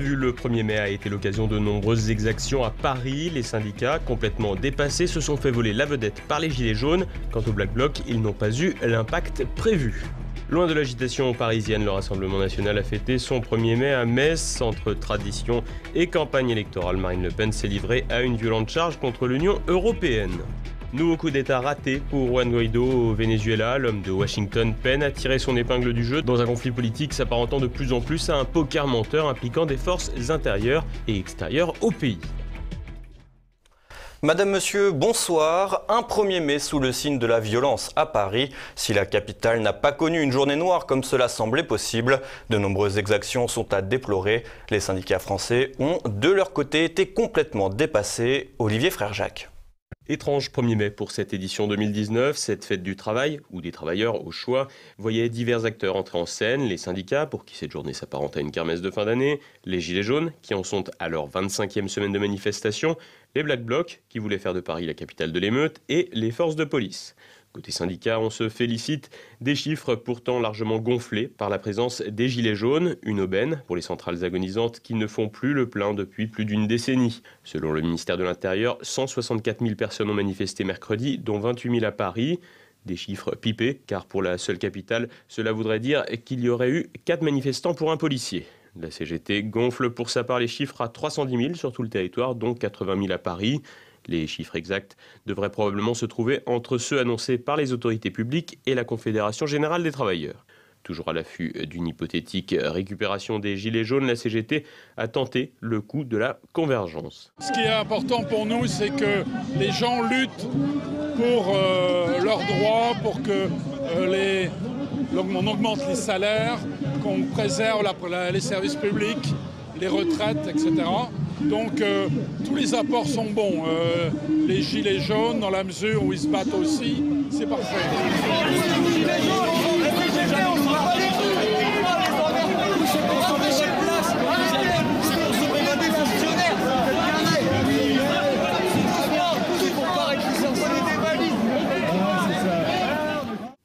le 1er mai a été l'occasion de nombreuses exactions à Paris. Les syndicats, complètement dépassés, se sont fait voler la vedette par les Gilets jaunes. Quant au Black Bloc, ils n'ont pas eu l'impact prévu. Loin de l'agitation parisienne, le Rassemblement national a fêté son 1er mai à Metz. Entre tradition et campagne électorale, Marine Le Pen s'est livrée à une violente charge contre l'Union européenne. Nouveau coup d'État raté pour Juan Guaido au Venezuela. L'homme de Washington peine à tirer son épingle du jeu dans un conflit politique s'apparentant de plus en plus à un poker menteur impliquant des forces intérieures et extérieures au pays. Madame, Monsieur, bonsoir. Un 1er mai sous le signe de la violence à Paris. Si la capitale n'a pas connu une journée noire comme cela semblait possible, de nombreuses exactions sont à déplorer. Les syndicats français ont, de leur côté, été complètement dépassés. Olivier Frère Jacques. Étrange 1er mai pour cette édition 2019, cette fête du travail, ou des travailleurs au choix, voyait divers acteurs entrer en scène, les syndicats, pour qui cette journée s'apparente à une kermesse de fin d'année, les Gilets jaunes, qui en sont à leur 25e semaine de manifestation, les Black Blocs, qui voulaient faire de Paris la capitale de l'émeute, et les forces de police. Côté syndicat, on se félicite des chiffres pourtant largement gonflés par la présence des gilets jaunes, une aubaine pour les centrales agonisantes qui ne font plus le plein depuis plus d'une décennie. Selon le ministère de l'Intérieur, 164 000 personnes ont manifesté mercredi, dont 28 000 à Paris. Des chiffres pipés, car pour la seule capitale, cela voudrait dire qu'il y aurait eu 4 manifestants pour un policier. La CGT gonfle pour sa part les chiffres à 310 000 sur tout le territoire, dont 80 000 à Paris. Les chiffres exacts devraient probablement se trouver entre ceux annoncés par les autorités publiques et la Confédération générale des travailleurs. Toujours à l'affût d'une hypothétique récupération des gilets jaunes, la CGT a tenté le coup de la convergence. Ce qui est important pour nous, c'est que les gens luttent pour euh, leurs droits, pour que euh, augmente les salaires, qu'on préserve les services publics, les retraites, etc. Donc euh, tous les apports sont bons. Euh, les gilets jaunes, dans la mesure où ils se battent aussi, c'est parfait.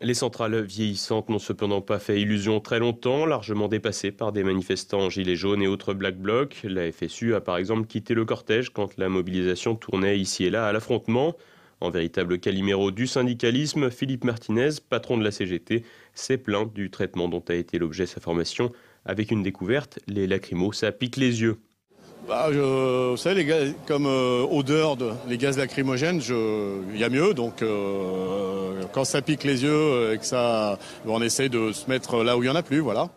Les centrales vieillissantes n'ont cependant pas fait illusion très longtemps, largement dépassées par des manifestants en gilets jaunes et autres black blocs. La FSU a par exemple quitté le cortège quand la mobilisation tournait ici et là à l'affrontement. En véritable caliméro du syndicalisme, Philippe Martinez, patron de la CGT, s'est plaint du traitement dont a été l'objet sa formation. Avec une découverte, les lacrymos, ça pique les yeux. Bah, je, Vous savez, comme odeur, euh, de, les gaz lacrymogènes, il y a mieux. Donc, euh, quand ça pique les yeux euh, et que ça. On essaie de se mettre là où il y en a plus, voilà.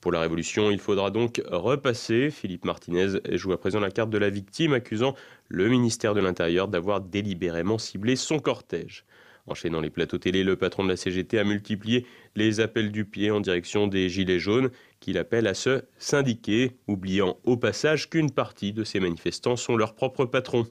Pour la Révolution, il faudra donc repasser. Philippe Martinez joue à présent la carte de la victime, accusant le ministère de l'Intérieur d'avoir délibérément ciblé son cortège. Enchaînant les plateaux télé, le patron de la CGT a multiplié les appels du pied en direction des Gilets jaunes, qu'il appelle à se syndiquer, oubliant au passage qu'une partie de ces manifestants sont leurs propres patrons.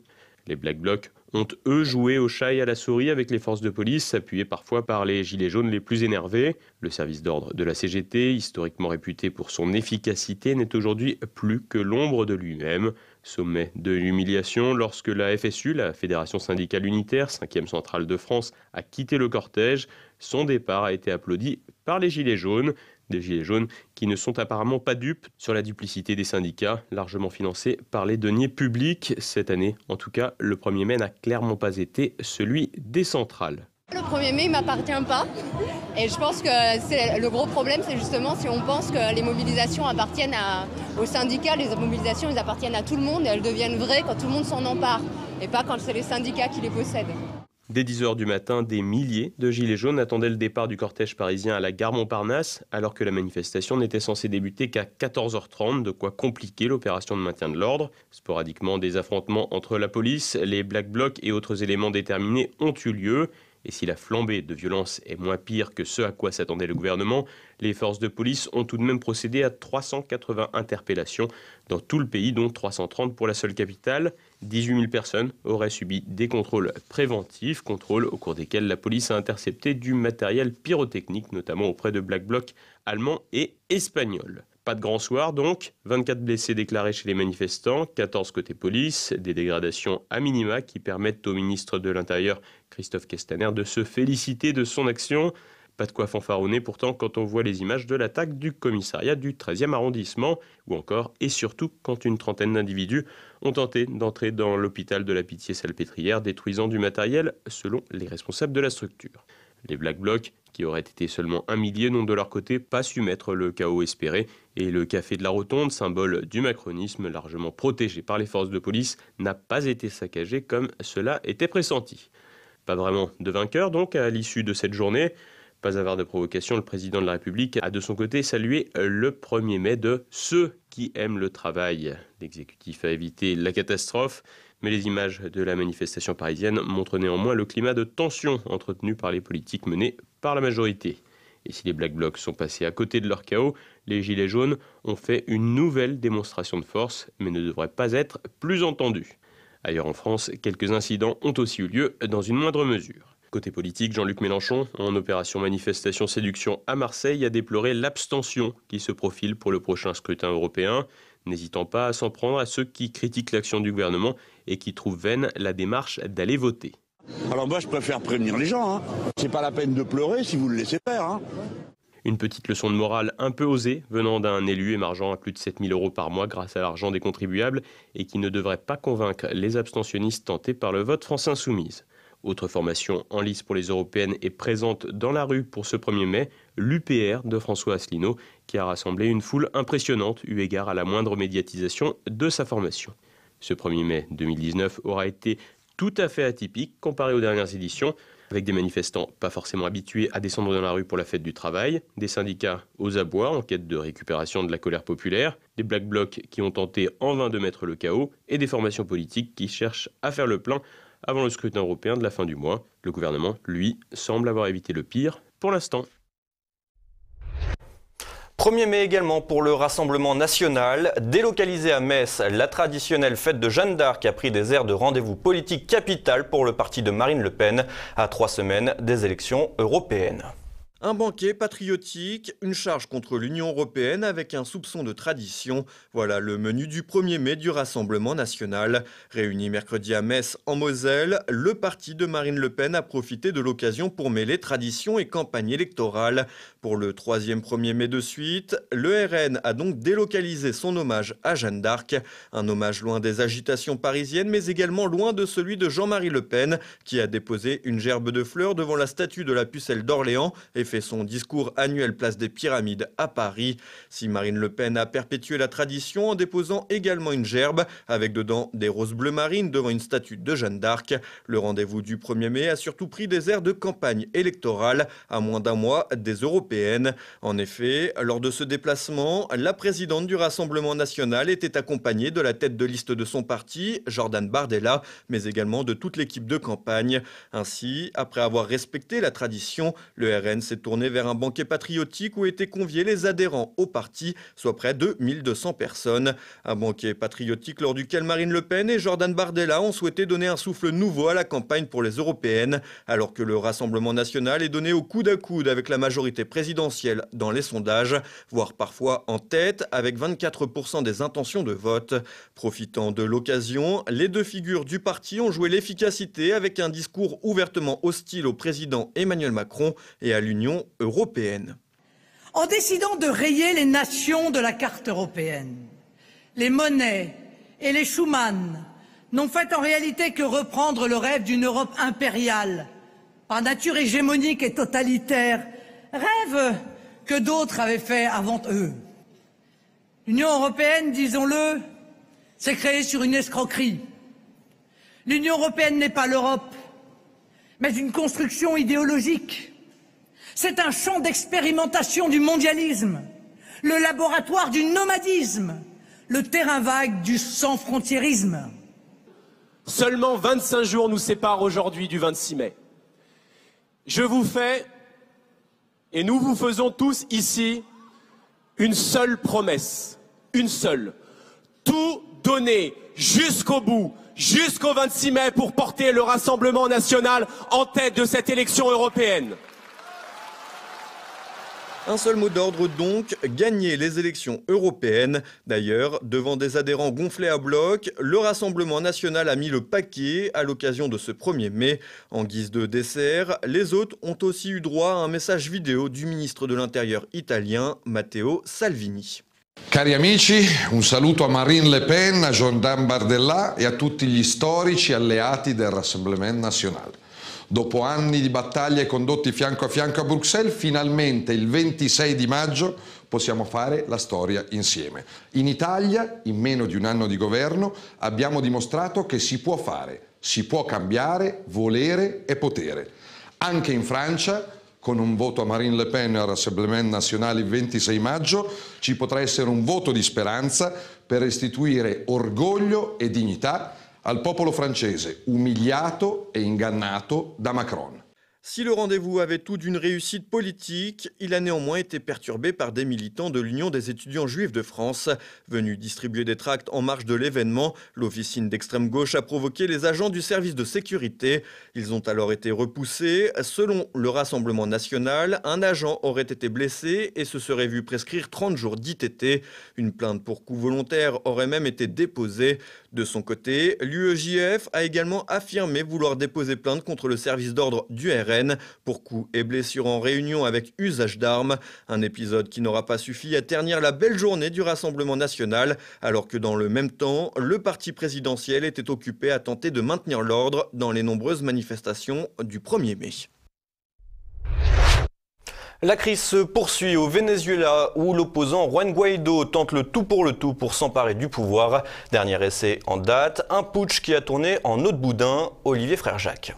Les Black Blocs ont eux joué au chat et à la souris avec les forces de police, appuyées parfois par les gilets jaunes les plus énervés. Le service d'ordre de la CGT, historiquement réputé pour son efficacité, n'est aujourd'hui plus que l'ombre de lui-même. Sommet de l'humiliation lorsque la FSU, la Fédération syndicale unitaire, 5e centrale de France, a quitté le cortège. Son départ a été applaudi par les Gilets jaunes des Gilets jaunes, qui ne sont apparemment pas dupes sur la duplicité des syndicats, largement financés par les deniers publics. Cette année, en tout cas, le 1er mai n'a clairement pas été celui des centrales. Le 1er mai ne m'appartient pas. Et je pense que le gros problème, c'est justement si on pense que les mobilisations appartiennent aux syndicats, les mobilisations elles appartiennent à tout le monde et elles deviennent vraies quand tout le monde s'en empare et pas quand c'est les syndicats qui les possèdent. Dès 10 h du matin, des milliers de gilets jaunes attendaient le départ du cortège parisien à la gare Montparnasse, alors que la manifestation n'était censée débuter qu'à 14h30, de quoi compliquer l'opération de maintien de l'ordre. Sporadiquement, des affrontements entre la police, les Black Blocs et autres éléments déterminés ont eu lieu. Et si la flambée de violence est moins pire que ce à quoi s'attendait le gouvernement, les forces de police ont tout de même procédé à 380 interpellations dans tout le pays, dont 330 pour la seule capitale. 18 000 personnes auraient subi des contrôles préventifs, contrôles au cours desquels la police a intercepté du matériel pyrotechnique, notamment auprès de Black Bloc allemands et espagnols. Pas de grand soir donc, 24 blessés déclarés chez les manifestants, 14 côté police, des dégradations à minima qui permettent au ministre de l'Intérieur, Christophe Castaner, de se féliciter de son action. Pas de quoi fanfaronner pourtant quand on voit les images de l'attaque du commissariat du 13e arrondissement, ou encore et surtout quand une trentaine d'individus ont tenté d'entrer dans l'hôpital de la Pitié-Salpêtrière, détruisant du matériel selon les responsables de la structure. Les Black Blocs, qui auraient été seulement un millier, n'ont de leur côté pas su mettre le chaos espéré, et le café de la Rotonde, symbole du macronisme largement protégé par les forces de police, n'a pas été saccagé comme cela était pressenti. Pas vraiment de vainqueur donc à l'issue de cette journée. Pas avoir de provocation, le président de la République a de son côté salué le 1er mai de ceux qui aiment le travail. L'exécutif a évité la catastrophe, mais les images de la manifestation parisienne montrent néanmoins le climat de tension entretenu par les politiques menées par la majorité. Et si les Black Blocs sont passés à côté de leur chaos, les Gilets jaunes ont fait une nouvelle démonstration de force, mais ne devraient pas être plus entendus. Ailleurs en France, quelques incidents ont aussi eu lieu dans une moindre mesure. Côté politique, Jean-Luc Mélenchon, en opération manifestation séduction à Marseille, a déploré l'abstention qui se profile pour le prochain scrutin européen, n'hésitant pas à s'en prendre à ceux qui critiquent l'action du gouvernement et qui trouvent vaine la démarche d'aller voter. Alors moi je préfère prévenir les gens, hein. c'est pas la peine de pleurer si vous le laissez faire. Hein. Une petite leçon de morale un peu osée, venant d'un élu émargeant à plus de 7000 euros par mois grâce à l'argent des contribuables, et qui ne devrait pas convaincre les abstentionnistes tentés par le vote France Insoumise. Autre formation en lice pour les européennes est présente dans la rue pour ce 1er mai, l'UPR de François Asselineau, qui a rassemblé une foule impressionnante eu égard à la moindre médiatisation de sa formation. Ce 1er mai 2019 aura été tout à fait atypique comparé aux dernières éditions, avec des manifestants pas forcément habitués à descendre dans la rue pour la fête du travail, des syndicats aux abois en quête de récupération de la colère populaire, des black blocs qui ont tenté en vain de mettre le chaos, et des formations politiques qui cherchent à faire le plein avant le scrutin européen de la fin du mois. Le gouvernement, lui, semble avoir évité le pire pour l'instant. 1er mai également pour le Rassemblement national. Délocalisé à Metz, la traditionnelle fête de Jeanne d'Arc a pris des airs de rendez-vous politique capital pour le parti de Marine Le Pen, à trois semaines des élections européennes. Un banquet patriotique, une charge contre l'Union européenne avec un soupçon de tradition, voilà le menu du 1er mai du Rassemblement national. Réuni mercredi à Metz en Moselle, le parti de Marine Le Pen a profité de l'occasion pour mêler tradition et campagne électorale. Pour le troisième 1er mai de suite, le RN a donc délocalisé son hommage à Jeanne d'Arc, un hommage loin des agitations parisiennes mais également loin de celui de Jean-Marie Le Pen qui a déposé une gerbe de fleurs devant la statue de la pucelle d'Orléans et fait son discours annuel place des Pyramides à Paris. Si Marine Le Pen a perpétué la tradition en déposant également une gerbe avec dedans des roses bleues marines devant une statue de Jeanne d'Arc, le rendez-vous du 1er mai a surtout pris des airs de campagne électorale à moins d'un mois des européennes. En effet, lors de ce déplacement, la présidente du Rassemblement national était accompagnée de la tête de liste de son parti, Jordan Bardella, mais également de toute l'équipe de campagne. Ainsi, après avoir respecté la tradition, le RN s'est tourné vers un banquet patriotique où étaient conviés les adhérents au parti, soit près de 1200 personnes. Un banquet patriotique lors duquel Marine Le Pen et Jordan Bardella ont souhaité donner un souffle nouveau à la campagne pour les européennes, alors que le Rassemblement national est donné au coude à coude avec la majorité présidentielle dans les sondages, voire parfois en tête avec 24% des intentions de vote. Profitant de l'occasion, les deux figures du parti ont joué l'efficacité avec un discours ouvertement hostile au président Emmanuel Macron et à l'Union européenne. En décidant de rayer les nations de la carte européenne, les monnaies et les Schuman n'ont fait en réalité que reprendre le rêve d'une Europe impériale, par nature hégémonique et totalitaire, rêve que d'autres avaient fait avant eux. L'Union européenne, disons-le, s'est créée sur une escroquerie. L'Union européenne n'est pas l'Europe, mais une construction idéologique c'est un champ d'expérimentation du mondialisme, le laboratoire du nomadisme, le terrain vague du sans-frontiérisme. Seulement 25 jours nous séparent aujourd'hui du 26 mai. Je vous fais, et nous vous faisons tous ici, une seule promesse, une seule. Tout donner jusqu'au bout, jusqu'au 26 mai, pour porter le Rassemblement national en tête de cette élection européenne. Un seul mot d'ordre donc, gagner les élections européennes. D'ailleurs, devant des adhérents gonflés à bloc, le Rassemblement national a mis le paquet à l'occasion de ce 1er mai. En guise de dessert, les autres ont aussi eu droit à un message vidéo du ministre de l'Intérieur italien, Matteo Salvini. Cari amici, un saluto a Marine Le Pen, a Jordan Bardella et à tutti gli storici alleati del Rassemblement national. Dopo anni di battaglie condotti fianco a fianco a Bruxelles, finalmente il 26 di maggio possiamo fare la storia insieme. In Italia, in meno di un anno di governo, abbiamo dimostrato che si può fare, si può cambiare, volere e potere. Anche in Francia, con un voto a Marine Le Pen al Rassemblement National il 26 maggio, ci potrà essere un voto di speranza per restituire orgoglio e dignità al popolo francese umiliato e ingannato da Macron. Si le rendez-vous avait tout d'une réussite politique, il a néanmoins été perturbé par des militants de l'Union des étudiants juifs de France. Venus distribuer des tracts en marge de l'événement, l'officine d'extrême gauche a provoqué les agents du service de sécurité. Ils ont alors été repoussés. Selon le Rassemblement national, un agent aurait été blessé et se serait vu prescrire 30 jours d'ITT. Une plainte pour coup volontaire aurait même été déposée. De son côté, l'UEJF a également affirmé vouloir déposer plainte contre le service d'ordre du RS pour coups et blessures en réunion avec usage d'armes. Un épisode qui n'aura pas suffi à ternir la belle journée du Rassemblement national, alors que dans le même temps, le parti présidentiel était occupé à tenter de maintenir l'ordre dans les nombreuses manifestations du 1er mai. La crise se poursuit au Venezuela où l'opposant Juan Guaido tente le tout pour le tout pour s'emparer du pouvoir. Dernier essai en date, un putsch qui a tourné en eau de boudin, Olivier Frère Jacques.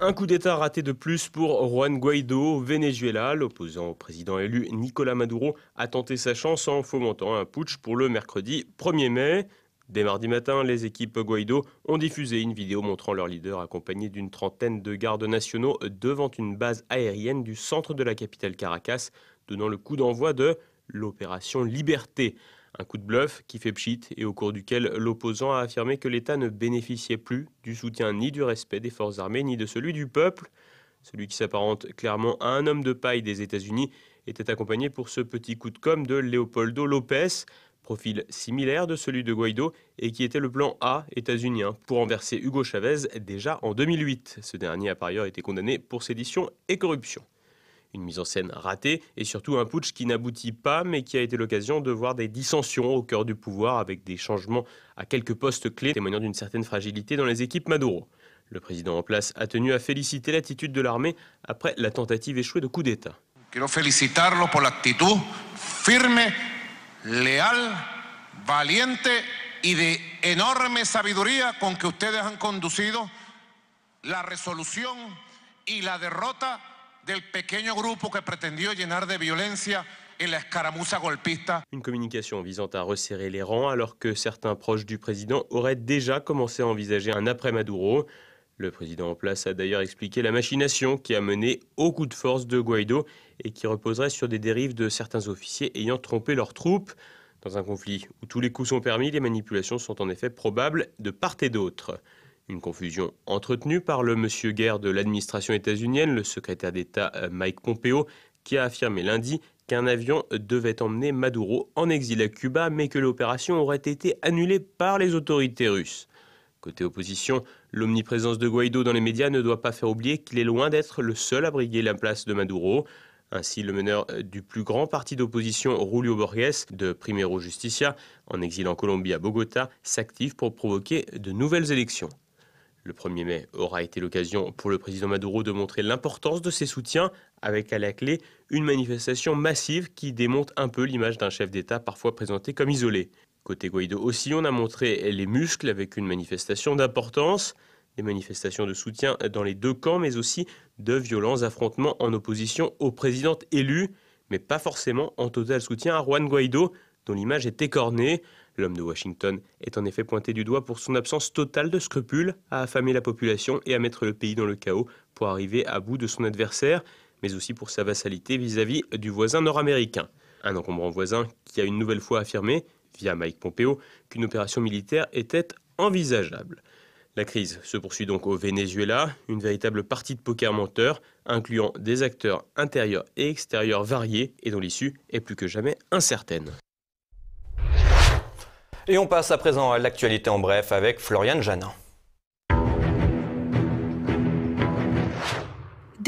Un coup d'État raté de plus pour Juan Guaido Venezuela. L'opposant au président élu Nicolas Maduro a tenté sa chance en fomentant un putsch pour le mercredi 1er mai. Dès mardi matin, les équipes Guaido ont diffusé une vidéo montrant leur leader accompagné d'une trentaine de gardes nationaux devant une base aérienne du centre de la capitale Caracas, donnant le coup d'envoi de l'opération Liberté. Un coup de bluff qui fait pchit et au cours duquel l'opposant a affirmé que l'État ne bénéficiait plus du soutien ni du respect des forces armées ni de celui du peuple. Celui qui s'apparente clairement à un homme de paille des États-Unis était accompagné pour ce petit coup de com' de Leopoldo Lopez, profil similaire de celui de Guaido et qui était le plan A états-unien pour renverser Hugo Chavez déjà en 2008. Ce dernier a par ailleurs été condamné pour sédition et corruption une mise en scène ratée et surtout un putsch qui n'aboutit pas mais qui a été l'occasion de voir des dissensions au cœur du pouvoir avec des changements à quelques postes clés témoignant d'une certaine fragilité dans les équipes Maduro. Le président en place a tenu à féliciter l'attitude de l'armée après la tentative échouée de coup d'État. Je veux por la actitud firme, leal, valiente y de sabiduría con que ustedes han conducido la resolución y la derrota une communication visant à resserrer les rangs alors que certains proches du président auraient déjà commencé à envisager un après Maduro. Le président en place a d'ailleurs expliqué la machination qui a mené au coup de force de Guaido et qui reposerait sur des dérives de certains officiers ayant trompé leurs troupes. Dans un conflit où tous les coups sont permis, les manipulations sont en effet probables de part et d'autre. Une confusion entretenue par le monsieur Guerre de l'administration états-unienne, le secrétaire d'État euh, Mike Pompeo, qui a affirmé lundi qu'un avion devait emmener Maduro en exil à Cuba, mais que l'opération aurait été annulée par les autorités russes. Côté opposition, l'omniprésence de Guaido dans les médias ne doit pas faire oublier qu'il est loin d'être le seul à briguer la place de Maduro. Ainsi, le meneur euh, du plus grand parti d'opposition, Julio Borges, de Primero Justicia, en exil en Colombie à Bogota, s'active pour provoquer de nouvelles élections. Le 1er mai aura été l'occasion pour le président Maduro de montrer l'importance de ses soutiens, avec à la clé une manifestation massive qui démonte un peu l'image d'un chef d'État parfois présenté comme isolé. Côté Guaido aussi, on a montré les muscles avec une manifestation d'importance, des manifestations de soutien dans les deux camps, mais aussi de violents affrontements en opposition aux présidentes élues, mais pas forcément en total soutien à Juan Guaido, dont l'image est écornée. L'homme de Washington est en effet pointé du doigt pour son absence totale de scrupules à affamer la population et à mettre le pays dans le chaos pour arriver à bout de son adversaire, mais aussi pour sa vassalité vis-à-vis du voisin nord-américain. Un encombrant voisin qui a une nouvelle fois affirmé, via Mike Pompeo, qu'une opération militaire était envisageable. La crise se poursuit donc au Venezuela, une véritable partie de poker menteur, incluant des acteurs intérieurs et extérieurs variés et dont l'issue est plus que jamais incertaine. Et on passe à présent à l'actualité en bref avec Floriane Janin.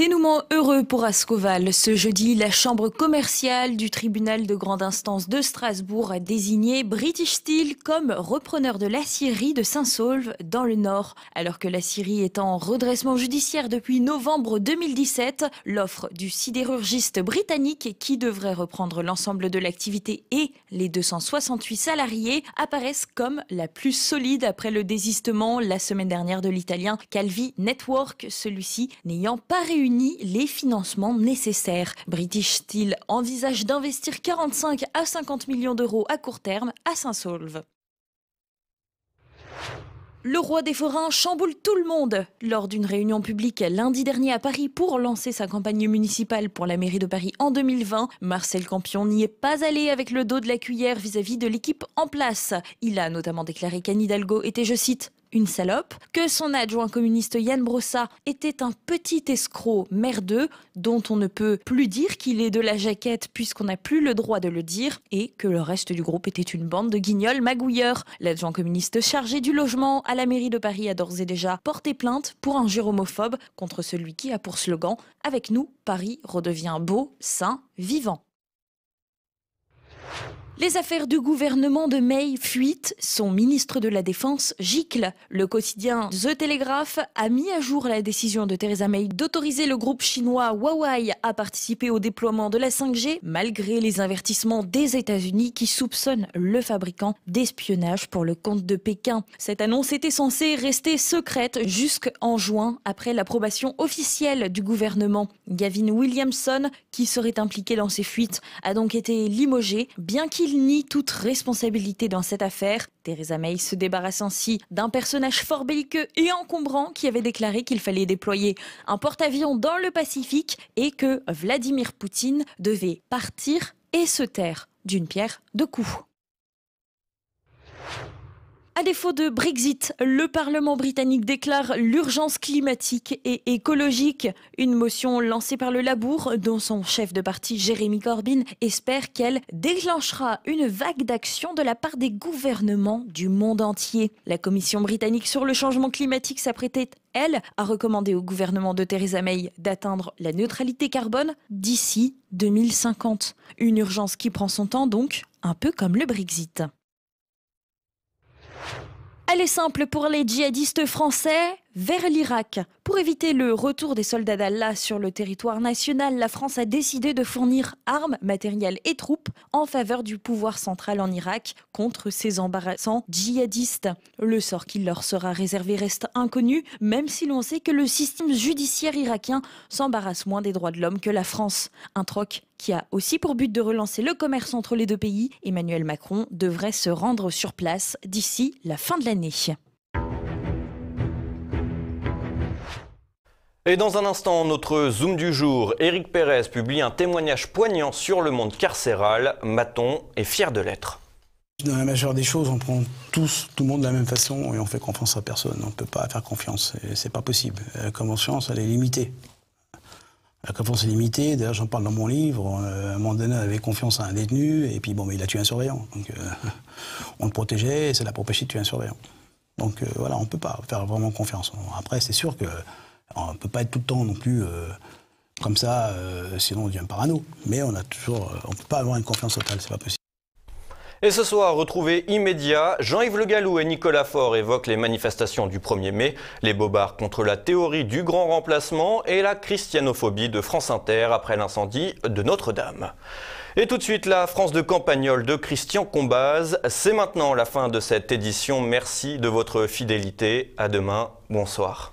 Dénouement heureux pour Ascoval. Ce jeudi, la chambre commerciale du tribunal de grande instance de Strasbourg a désigné British Steel comme repreneur de l'acierie de Saint-Saulve dans le Nord. Alors que l'acierie est en redressement judiciaire depuis novembre 2017, l'offre du sidérurgiste britannique qui devrait reprendre l'ensemble de l'activité et les 268 salariés apparaissent comme la plus solide après le désistement la semaine dernière de l'italien Calvi Network, celui-ci n'ayant pas réuni ni les financements nécessaires. British Steel envisage d'investir 45 à 50 millions d'euros à court terme à Saint-Saulve. Le roi des forains chamboule tout le monde. Lors d'une réunion publique lundi dernier à Paris pour lancer sa campagne municipale pour la mairie de Paris en 2020, Marcel Campion n'y est pas allé avec le dos de la cuillère vis-à-vis -vis de l'équipe en place. Il a notamment déclaré qu'Anne Hidalgo était, je cite, une salope, que son adjoint communiste Yann Brossa était un petit escroc merdeux dont on ne peut plus dire qu'il est de la jaquette puisqu'on n'a plus le droit de le dire, et que le reste du groupe était une bande de guignols magouilleurs. L'adjoint communiste chargé du logement à la mairie de Paris a d'ores et déjà porté plainte pour un homophobe contre celui qui a pour slogan Avec nous, Paris redevient beau, sain, vivant. Les affaires du gouvernement de May fuitent. Son ministre de la Défense gicle. Le quotidien The Telegraph a mis à jour la décision de Theresa May d'autoriser le groupe chinois Huawei à participer au déploiement de la 5G, malgré les avertissements des États-Unis qui soupçonnent le fabricant d'espionnage pour le compte de Pékin. Cette annonce était censée rester secrète jusqu'en juin, après l'approbation officielle du gouvernement. Gavin Williamson, qui serait impliqué dans ces fuites, a donc été limogé, bien qu'il il nie toute responsabilité dans cette affaire. Theresa May se débarrasse ainsi d'un personnage fort belliqueux et encombrant qui avait déclaré qu'il fallait déployer un porte-avions dans le Pacifique et que Vladimir Poutine devait partir et se taire d'une pierre de coups. À défaut de Brexit, le Parlement britannique déclare l'urgence climatique et écologique. Une motion lancée par le Labour, dont son chef de parti Jérémy Corbyn espère qu'elle déclenchera une vague d'action de la part des gouvernements du monde entier. La Commission britannique sur le changement climatique s'apprêtait, elle, à recommander au gouvernement de Theresa May d'atteindre la neutralité carbone d'ici 2050. Une urgence qui prend son temps donc, un peu comme le Brexit. Elle est simple pour les djihadistes français, vers l'Irak. Pour éviter le retour des soldats d'Allah sur le territoire national, la France a décidé de fournir armes, matériel et troupes en faveur du pouvoir central en Irak contre ces embarrassants djihadistes. Le sort qui leur sera réservé reste inconnu, même si l'on sait que le système judiciaire irakien s'embarrasse moins des droits de l'homme que la France. Un troc qui a aussi pour but de relancer le commerce entre les deux pays. Emmanuel Macron devrait se rendre sur place d'ici la fin de l'année. Et dans un instant, notre Zoom du jour, Éric Pérez publie un témoignage poignant sur le monde carcéral. Maton est fier de l'être. Dans la majeure des choses, on prend tous, tout le monde de la même façon et on fait confiance à personne. On ne peut pas faire confiance. C'est pas possible. La euh, confiance, elle est limitée. La confiance est limitée. D'ailleurs, j'en parle dans mon livre. Euh, un moment donné, on avait confiance à un détenu et puis bon, mais il a tué un surveillant. Euh, on le protégeait et c'est l'a propagation de tuer un surveillant. Donc voilà, on ne peut pas faire vraiment confiance. Après, c'est sûr que on ne peut pas être tout le temps non plus euh, comme ça, euh, sinon on devient parano. Mais on a toujours, euh, on peut pas avoir une confiance totale, c'est pas possible. Et ce soir, retrouvé immédiat, Jean-Yves Le Gallou et Nicolas Faure évoquent les manifestations du 1er mai, les bobards contre la théorie du grand remplacement et la christianophobie de France Inter après l'incendie de Notre-Dame. Et tout de suite, la France de Campagnol de Christian Combaz. C'est maintenant la fin de cette édition. Merci de votre fidélité. À demain. Bonsoir.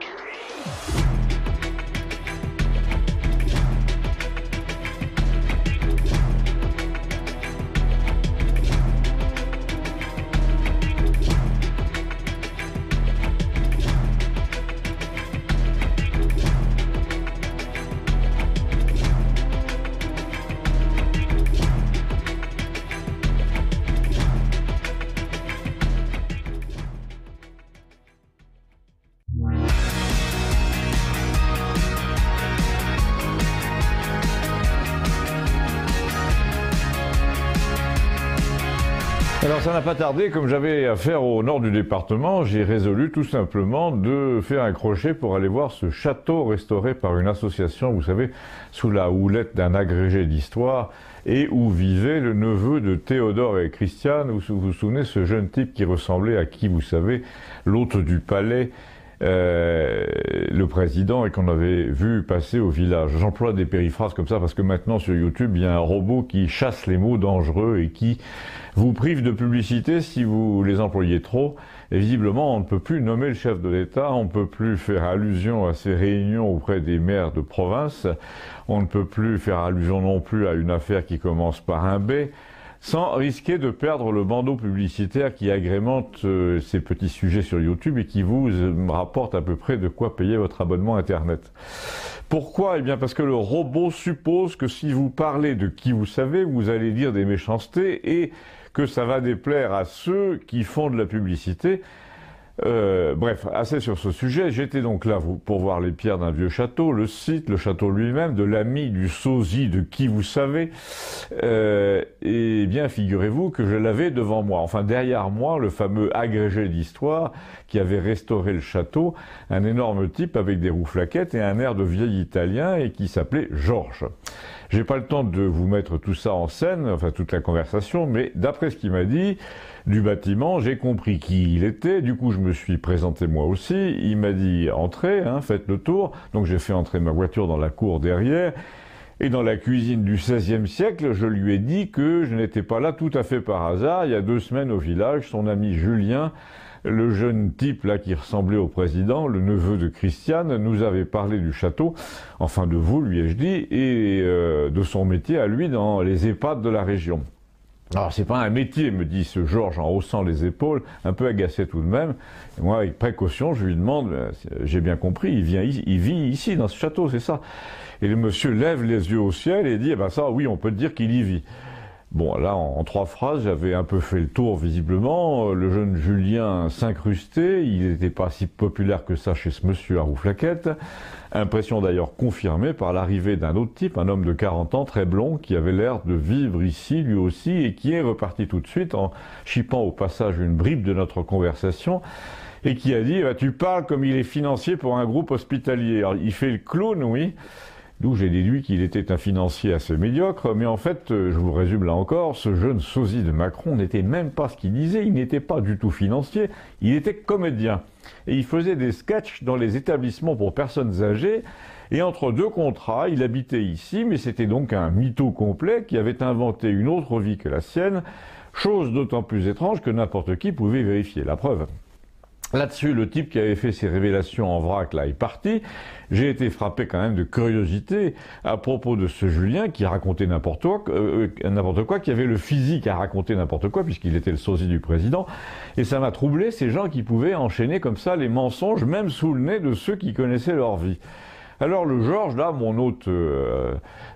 Alors ça n'a pas tardé, comme j'avais affaire au nord du département, j'ai résolu tout simplement de faire un crochet pour aller voir ce château restauré par une association, vous savez, sous la houlette d'un agrégé d'histoire, et où vivait le neveu de Théodore et Christiane, vous vous souvenez, ce jeune type qui ressemblait à qui, vous savez, l'hôte du palais, euh, le président et qu'on avait vu passer au village. J'emploie des périphrases comme ça parce que maintenant sur YouTube, il y a un robot qui chasse les mots dangereux et qui vous prive de publicité si vous les employez trop. Et visiblement, on ne peut plus nommer le chef de l'État, on ne peut plus faire allusion à ses réunions auprès des maires de province, on ne peut plus faire allusion non plus à une affaire qui commence par un B sans risquer de perdre le bandeau publicitaire qui agrémente euh, ces petits sujets sur YouTube et qui vous euh, rapporte à peu près de quoi payer votre abonnement Internet. Pourquoi Eh bien parce que le robot suppose que si vous parlez de qui vous savez, vous allez dire des méchancetés et que ça va déplaire à ceux qui font de la publicité euh, bref, assez sur ce sujet. J'étais donc là pour voir les pierres d'un vieux château, le site, le château lui-même, de l'ami, du sosie, de qui vous savez. Euh, et bien, figurez-vous que je l'avais devant moi, enfin derrière moi, le fameux agrégé d'histoire qui avait restauré le château, un énorme type avec des roues flaquettes et un air de vieil italien et qui s'appelait Georges. J'ai pas le temps de vous mettre tout ça en scène, enfin toute la conversation, mais d'après ce qu'il m'a dit du bâtiment, j'ai compris qui il était. Du coup, je me suis présenté moi aussi. Il m'a dit entrez, hein, faites le tour. Donc j'ai fait entrer ma voiture dans la cour derrière. Et dans la cuisine du XVIe siècle, je lui ai dit que je n'étais pas là tout à fait par hasard. Il y a deux semaines au village, son ami Julien, le jeune type là qui ressemblait au président, le neveu de Christiane, nous avait parlé du château, enfin de vous, lui ai-je dit, et euh, de son métier à lui dans les EHPAD de la région. Alors ah, c'est pas un métier, me dit ce Georges en haussant les épaules, un peu agacé tout de même. moi, avec précaution, je lui demande, euh, euh, j'ai bien compris, il vient, il vit ici dans ce château, c'est ça. Et le monsieur lève les yeux au ciel et dit, eh ben ça, oui, on peut dire qu'il y vit. Bon, là, en, trois phrases, j'avais un peu fait le tour, visiblement. Euh, le jeune Julien s'incrustait, il n'était pas si populaire que ça chez ce monsieur à rouflaquette. Impression d'ailleurs confirmée par l'arrivée d'un autre type, un homme de 40 ans, très blond, qui avait l'air de vivre ici lui aussi, et qui est reparti tout de suite en chipant au passage une bribe de notre conversation et qui a dit bah, Tu parles comme il est financier pour un groupe hospitalier. il fait le clown, oui, D'où j'ai déduit qu'il était un financier assez médiocre, mais en fait, euh, je vous résume là encore, ce jeune sosie de Macron n'était même pas ce qu'il disait, il n'était pas du tout financier, il était comédien. Et il faisait des sketchs dans les établissements pour personnes âgées, et entre deux contrats, il habitait ici, mais c'était donc un mytho complet qui avait inventé une autre vie que la sienne, chose d'autant plus étrange que n'importe qui pouvait vérifier la preuve. Là-dessus, le type qui avait fait ses révélations en vrac, là, est parti. J'ai été frappé quand même de curiosité à propos de ce Julien qui racontait n'importe quoi, euh, euh, n'importe quoi, qui avait le physique à raconter n'importe quoi, puisqu'il était le sosie du président. Et ça m'a troublé ces gens qui pouvaient enchaîner comme ça les mensonges, même sous le nez de ceux qui connaissaient leur vie. Alors le Georges, là, mon hôte, euh,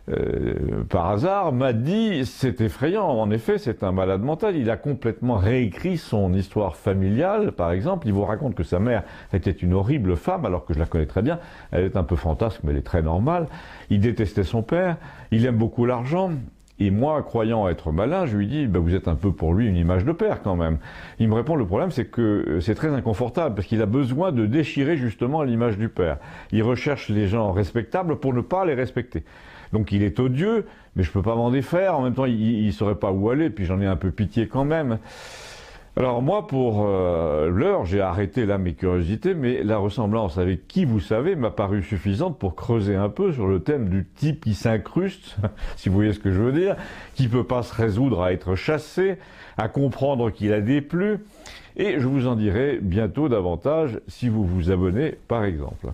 euh, par hasard, m'a dit, c'est effrayant, en effet, c'est un malade mental, il a complètement réécrit son histoire familiale, par exemple, il vous raconte que sa mère était une horrible femme, alors que je la connais très bien, elle est un peu fantasque, mais elle est très normale, il détestait son père, il aime beaucoup l'argent, et moi, croyant être malin, je lui dis, bah, vous êtes un peu pour lui une image de père quand même. Il me répond, le problème c'est que euh, c'est très inconfortable, parce qu'il a besoin de déchirer justement l'image du père. Il recherche des gens respectables pour ne pas les respecter. Donc il est odieux, mais je ne peux pas m'en défaire. En même temps, il, ne saurait pas où aller, puis j'en ai un peu pitié quand même. Alors moi, pour euh, l'heure, j'ai arrêté là mes curiosités, mais la ressemblance avec qui vous savez m'a paru suffisante pour creuser un peu sur le thème du type qui s'incruste, si vous voyez ce que je veux dire, qui peut pas se résoudre à être chassé, à comprendre qu'il a déplu, et je vous en dirai bientôt davantage si vous vous abonnez par exemple.